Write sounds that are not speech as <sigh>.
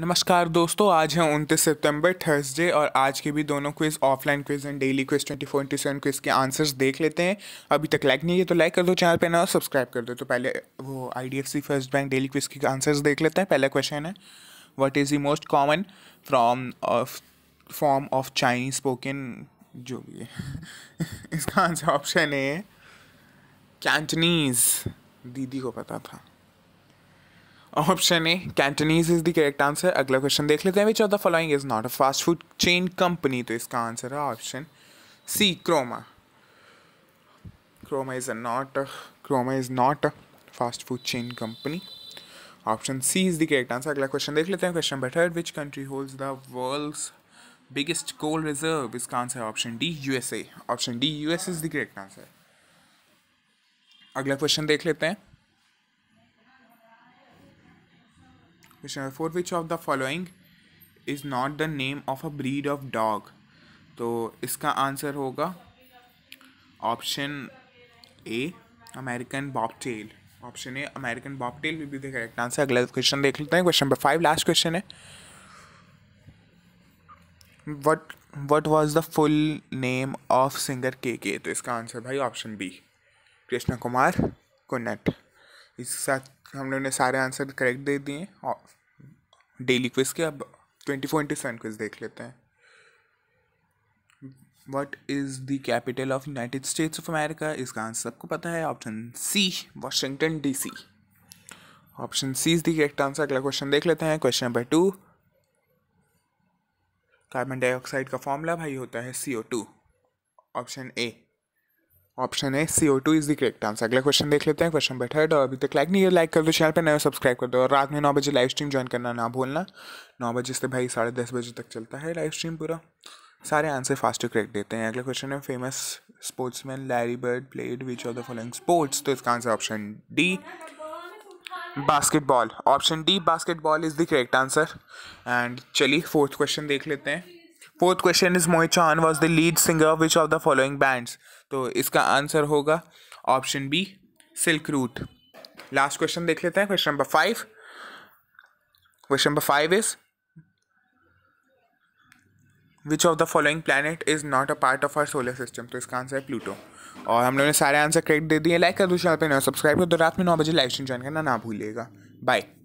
नमस्कार दोस्तों आज है उनतीस सितंबर थर्सडे और आज के भी दोनों quiz offline quiz and daily quiz twenty four into seven quiz के आंसर्स देख लेते हैं अभी तक लाइक नहीं है तो लाइक कर दो चैनल पे ना सब्सक्राइब कर दो तो पहले वो I first bank daily quiz के आंसर्स देख लेते हैं पहला क्वेश्चन है what is the most common form of form of Chinese spoken जो भी है <laughs> इसका आंसर ऑप्शन है कैंटनीज दीदी को पता था option A Cantonese is the correct answer अगला क्वेश्चन देख लेते हैं which of the following is not a fast food chain company तो इसका आंसर है option C Croma Croma is a not Croma is not a fast food chain company option C is the correct answer अगला question देख लेते हैं question number third which country holds the world's biggest coal reserve इसका answer है option D USA option D US is the correct answer अगला question देख लेते हैं question number four which of the following is not the name of a breed of dog तो इसका answer होगा option A American bobtail option A American bobtail will be the correct answer अगला question देख लेते हैं question number five last question है what what was the full name of singer K के तो इसका आंसर भाई ऑप्शन बी कृष्णा कुमार कुन्नट इसके साथ हम उन्हें ने सारे आंसर करेक्ट दे दिए और डेली क्विज के अब twenty four into seven quiz देख लेते हैं what is the capital of United States of America इसका आंसर सबको पता है option C Washington D C option C is the correct answer अगला क्वेश्चन देख लेते हैं question number two carbon dioxide का फॉर्मूला भाई होता है C O two option A ऑप्शन है C O two is the correct answer अगला क्वेश्चन देख लेते हैं क्वेश्चन बैठा है और अभी तक लाइक नहीं है लाइक कर दो चैनल पर नया सब्सक्राइब कर दो और रात में नौ बजे लाइव स्ट्रीम ज्वाइन करना ना भूलना नौ बजे से भाई साढ़े दस बजे तक चलता है लाइव स्ट्रीम पूरा सारे आंसर फास्ट करेक्ट देते हैं अगला क्वेश्चन है famous sportsman Larry Bird played which of the following sports तो इसका answer option D basketball option D basketball is the correct answer and चलिए फोर्थ क्वेश्चन देख लेते हैं fourth question is Mohit Chauhan was the lead singer which of the following bands तो इसका answer होगा option B Silk Route last question देख लेते हैं question number five question number five is which of the following planet is not a part of our solar system तो इसका answer है Pluto और हम लोगों ने सारे आंसर क्रेडिट दे दिए लाइक कर दो चैनल पर नया सब्सक्राइब कर तो रात में नौ बजे लाइव स्ट्रीम ज्वाइन करना ना भूलिएगा बाय